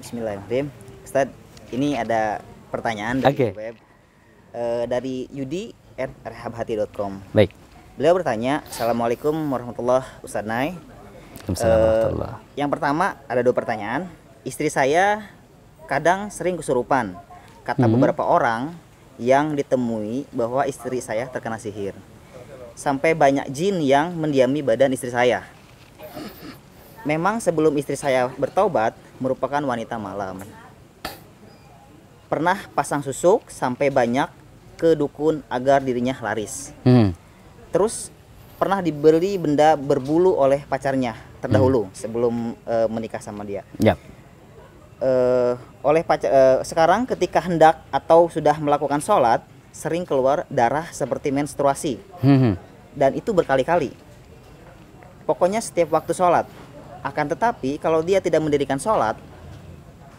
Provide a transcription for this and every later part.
Bismillahirrahmanirrahim. Ustaz, ini ada pertanyaan dari okay. web e, dari Yudi at rahabhati.com. Baik. Beliau bertanya, Assalamualaikum wabarakatuh. Ustaz Nay. Waalaikumsalam eh, Yang pertama ada dua pertanyaan. Istri saya kadang sering kesurupan. Kata hmm. beberapa orang yang ditemui bahwa istri saya terkena sihir. Sampai banyak jin yang mendiami badan istri saya. Memang sebelum istri saya bertobat, merupakan wanita malam. Pernah pasang susuk sampai banyak ke dukun agar dirinya laris. Hmm. Terus pernah dibeli benda berbulu oleh pacarnya terdahulu hmm. sebelum uh, menikah sama dia. Yep. Uh, eh, oleh pacar uh, sekarang ketika hendak atau sudah melakukan sholat sering keluar darah seperti menstruasi hmm. hmm. dan itu berkali-kali. Pokoknya setiap waktu sholat akan tetapi kalau dia tidak mendirikan sholat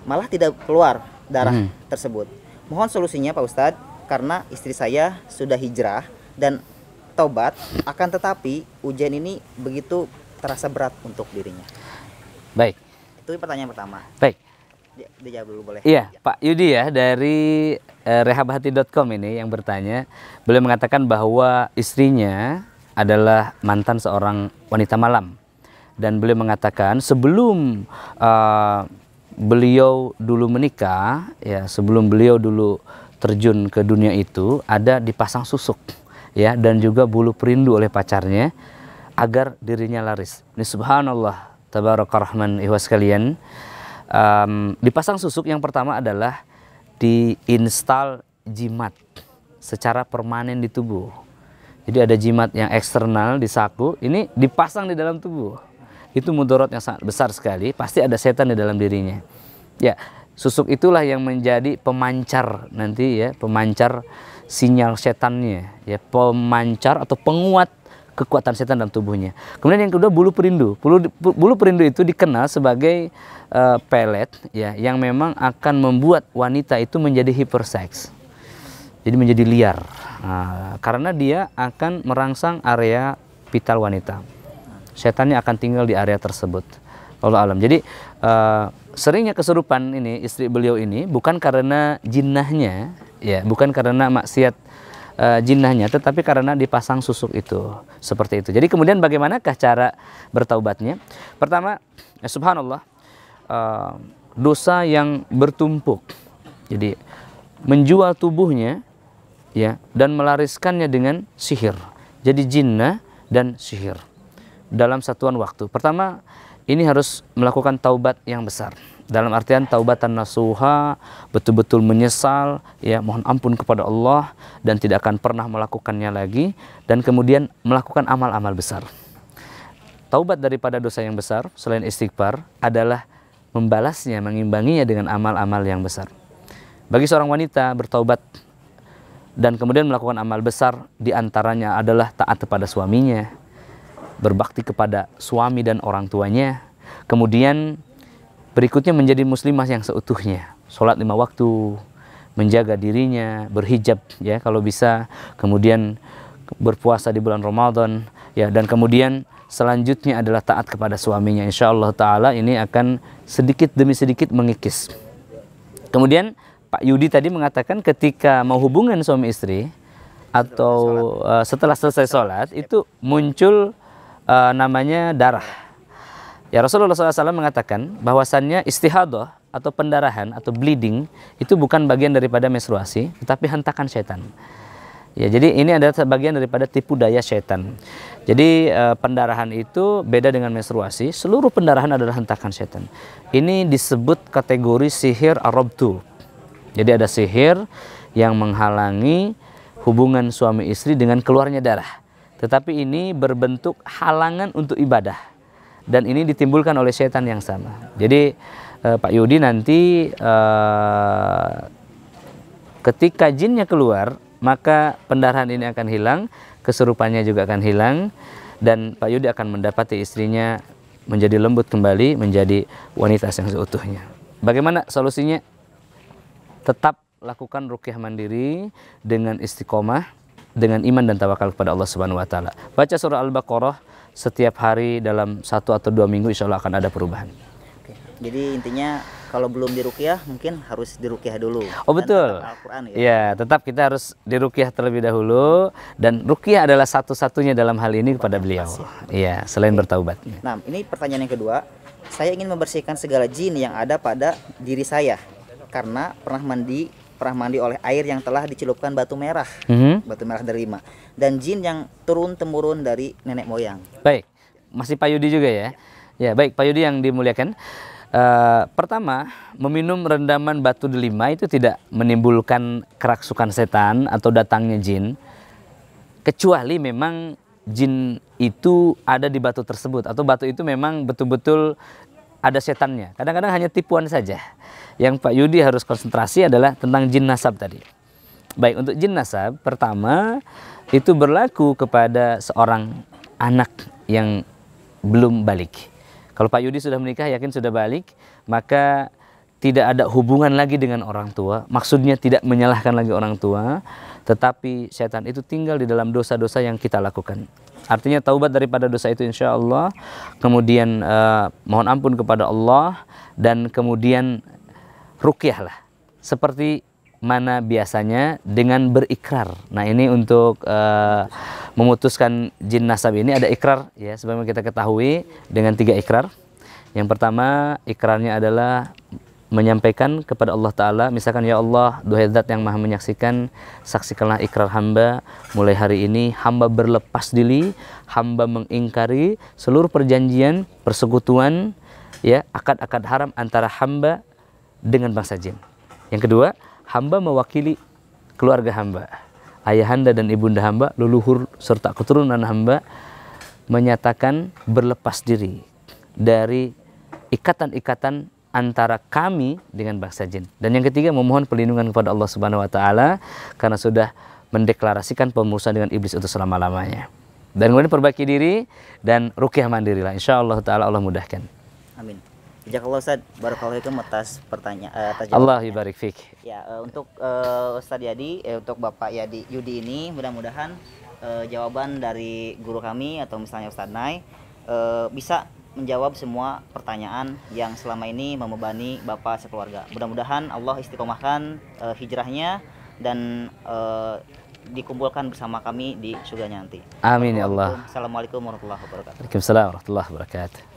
malah tidak keluar darah hmm. tersebut mohon solusinya pak ustadz karena istri saya sudah hijrah dan tobat akan tetapi ujian ini begitu terasa berat untuk dirinya baik itu pertanyaan pertama baik dijawab dulu boleh. Iya, Pak Yudi ya dari eh, rehabhati.com ini yang bertanya, beliau mengatakan bahwa istrinya adalah mantan seorang wanita malam dan beliau mengatakan sebelum uh, beliau dulu menikah ya sebelum beliau dulu terjun ke dunia itu ada dipasang susuk ya dan juga bulu perindu oleh pacarnya agar dirinya laris. Ini subhanallah tabarakarahman ihwa sekalian. Um, dipasang susuk yang pertama adalah diinstal jimat secara permanen di tubuh. Jadi ada jimat yang eksternal di saku, ini dipasang di dalam tubuh itu mudarat yang sangat besar sekali pasti ada setan di dalam dirinya ya susuk itulah yang menjadi pemancar nanti ya pemancar sinyal setannya ya pemancar atau penguat kekuatan setan dalam tubuhnya kemudian yang kedua bulu perindu bulu bulu perindu itu dikenal sebagai uh, pelet ya yang memang akan membuat wanita itu menjadi hiperseks jadi menjadi liar nah, karena dia akan merangsang area vital wanita setannya akan tinggal di area tersebut. Allah alam. Jadi uh, seringnya kesurupan ini istri beliau ini bukan karena jinnahnya, ya, bukan karena maksiat uh, jinnahnya, tetapi karena dipasang susuk itu seperti itu. Jadi kemudian bagaimanakah cara bertaubatnya? Pertama, ya, Subhanallah, uh, dosa yang bertumpuk. Jadi menjual tubuhnya, ya, dan melariskannya dengan sihir. Jadi jinnah dan sihir dalam satuan waktu. Pertama, ini harus melakukan taubat yang besar. Dalam artian taubatan nasuha, betul-betul menyesal, ya mohon ampun kepada Allah dan tidak akan pernah melakukannya lagi dan kemudian melakukan amal-amal besar. Taubat daripada dosa yang besar selain istighfar adalah membalasnya, mengimbanginya dengan amal-amal yang besar. Bagi seorang wanita bertaubat dan kemudian melakukan amal besar diantaranya adalah taat kepada suaminya, berbakti kepada suami dan orang tuanya. Kemudian berikutnya menjadi muslimah yang seutuhnya. Sholat lima waktu, menjaga dirinya, berhijab ya kalau bisa. Kemudian berpuasa di bulan Ramadan ya dan kemudian selanjutnya adalah taat kepada suaminya. Insya Allah taala ini akan sedikit demi sedikit mengikis. Kemudian Pak Yudi tadi mengatakan ketika mau hubungan suami istri atau setelah eh, selesai sholat itu muncul uh, namanya darah. Ya Rasulullah SAW mengatakan bahwasannya istihadah atau pendarahan atau bleeding itu bukan bagian daripada menstruasi, tetapi hentakan setan. Ya, jadi ini adalah bagian daripada tipu daya setan. Jadi e, pendarahan itu beda dengan menstruasi. Seluruh pendarahan adalah hentakan setan. Ini disebut kategori sihir arabtu. Jadi ada sihir yang menghalangi hubungan suami istri dengan keluarnya darah. Tetapi ini berbentuk halangan untuk ibadah. Dan ini ditimbulkan oleh setan yang sama. Jadi eh, Pak Yudi nanti eh, ketika jinnya keluar, maka pendarahan ini akan hilang, keserupannya juga akan hilang, dan Pak Yudi akan mendapati istrinya menjadi lembut kembali, menjadi wanita yang seutuhnya. Bagaimana solusinya? Tetap lakukan rukyah mandiri dengan istiqomah, dengan iman dan tawakal kepada Allah Subhanahu wa taala. Baca surah Al-Baqarah setiap hari dalam satu atau dua minggu insya Allah akan ada perubahan. Oke. Jadi intinya kalau belum dirukyah mungkin harus dirukyah dulu. Oh betul. Tetap ya. ya tetap kita harus dirukyah terlebih dahulu dan rukyah adalah satu-satunya dalam hal ini kepada beliau. Iya selain Oke. bertaubat. Nah ini pertanyaan yang kedua. Saya ingin membersihkan segala jin yang ada pada diri saya karena pernah mandi pernah mandi oleh air yang telah dicelupkan batu merah, mm-hmm. batu merah derima, dan jin yang turun temurun dari nenek moyang. Baik, masih Pak Yudi juga ya. Ya, ya baik Pak Yudi yang dimuliakan. Uh, pertama, meminum rendaman batu delima itu tidak menimbulkan keraksukan setan atau datangnya jin, kecuali memang jin itu ada di batu tersebut atau batu itu memang betul-betul ada setannya. Kadang-kadang hanya tipuan saja yang Pak Yudi harus konsentrasi adalah tentang jin nasab tadi. Baik, untuk jin nasab pertama itu berlaku kepada seorang anak yang belum balik. Kalau Pak Yudi sudah menikah, yakin sudah balik, maka tidak ada hubungan lagi dengan orang tua. Maksudnya tidak menyalahkan lagi orang tua, tetapi setan itu tinggal di dalam dosa-dosa yang kita lakukan. Artinya taubat daripada dosa itu insya Allah, kemudian eh, mohon ampun kepada Allah, dan kemudian rukyah lah seperti mana biasanya dengan berikrar. Nah ini untuk uh, memutuskan jin nasab ini ada ikrar ya sebagaimana kita ketahui dengan tiga ikrar. Yang pertama ikrarnya adalah menyampaikan kepada Allah Ta'ala misalkan ya Allah duhai zat yang maha menyaksikan saksikanlah ikrar hamba mulai hari ini hamba berlepas diri hamba mengingkari seluruh perjanjian persekutuan ya akad-akad haram antara hamba dengan bangsa jin. Yang kedua, hamba mewakili keluarga hamba. Ayahanda dan ibunda hamba, leluhur serta keturunan hamba menyatakan berlepas diri dari ikatan-ikatan antara kami dengan bangsa jin. Dan yang ketiga memohon perlindungan kepada Allah Subhanahu wa taala karena sudah mendeklarasikan pemusuhan dengan iblis untuk selama-lamanya. Dan kemudian perbaiki diri dan rukyah mandirilah. Insya Allah taala Allah mudahkan. Amin. Jazakallah Ustaz, Barakalawikum atas pertanyaan eh, atas Allah ibarik fik. Ya, uh, untuk uh, eh, Ustaz Yadi, eh, untuk Bapak Yadi Yudi ini mudah-mudahan uh, jawaban dari guru kami atau misalnya Ustaz Nai uh, bisa menjawab semua pertanyaan yang selama ini membebani Bapak sekeluarga. Mudah-mudahan Allah istiqomahkan uh, hijrahnya dan uh, dikumpulkan bersama kami di surga nanti. Amin ya Allah. Assalamualaikum warahmatullahi wabarakatuh. Waalaikumsalam warahmatullahi wabarakatuh.